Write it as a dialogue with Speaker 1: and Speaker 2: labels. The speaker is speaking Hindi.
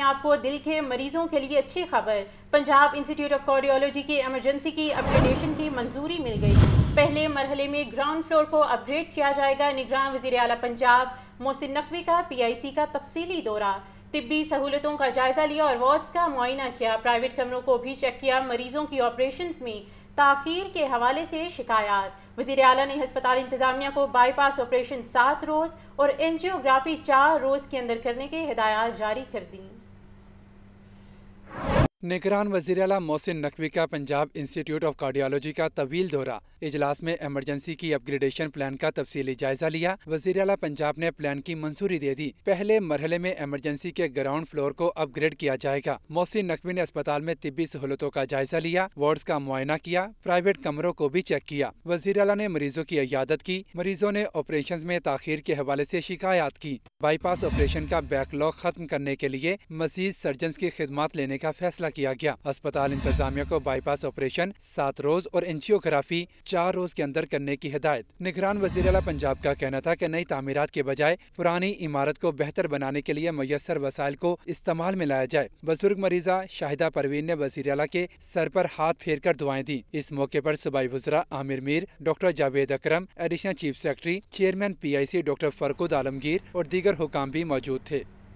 Speaker 1: आपको दिल के मरीजों के लिए अच्छी खबर पंजाब इंस्टीट्यूट ऑफ कार्डियोलॉजी की इमरजेंसी की अपग्रेडेशन की मंजूरी मिल गई पहले मरहले में ग्राउंड फ्लोर को अपग्रेड किया जाएगा निगरान वजीर अला पंजाब मोहसिन नकवी का पीआईसी का तफसीली दौरा तिब्बी सहूलतों का जायजा लिया और वार्ड्स का मुआयना किया प्राइवेट कमरों को भी चेक किया मरीजों की ऑपरेशन में ताखीर के हवाले से शिकायत वजीर अला ने हस्पताल इंतजामिया को बाईपास ऑपरेशन सात रोज़ और एनजियोग्राफी चार रोज़ के अंदर करने के हदायत जारी कर दी
Speaker 2: निगरान वजी अला मोहसिन नकवी का पंजाब इंस्टीट्यूट ऑफ कार्डियोलॉजी का तवील दौरा इजलास में एमरजेंसी की अपग्रेडेशन प्लान का तफसीली जायजा लिया वजीर अला पंजाब ने प्लान की मंजूरी दे दी पहले मरहले में एमरजेंसी के ग्राउंड फ्लोर को अपग्रेड किया जाएगा मोहसिन नकवी ने अस्पताल में तिबी सहूलतों का जायजा लिया वार्ड का मुआयना किया प्राइवेट कमरों को भी चेक किया वजीर अला ने मरीजों की अयादत की मरीजों ने ऑपरेशन में ताखिर के हवाले ऐसी शिकायत की बाईपास ऑपरेशन का बैकलॉग खत्म करने के लिए मजीद सर्जन की खिदमत लेने का फैसला किया गया अस्पताल इंतजामिया को बाईपास ऑपरेशन सात रोज और एनजियोग्राफी चार रोज के अंदर करने की हिदायत निगरान वजीर अला पंजाब का कहना था की नई तमीरत के बजाय पुरानी इमारत को बेहतर बनाने के लिए मैसर वसाइल को इस्तेमाल में लाया जाए बुजुर्ग मरीजा शाहिदा परवीन ने वजीर अला के सर पर हाथ फेर कर दुआएं दी इस मौके पर सुबाई वजरा Amir Mir doctor Javed Akram additional chief secretary chairman PIC doctor Farkhund Alamgir और दीगर हुकाम भी मौजूद थे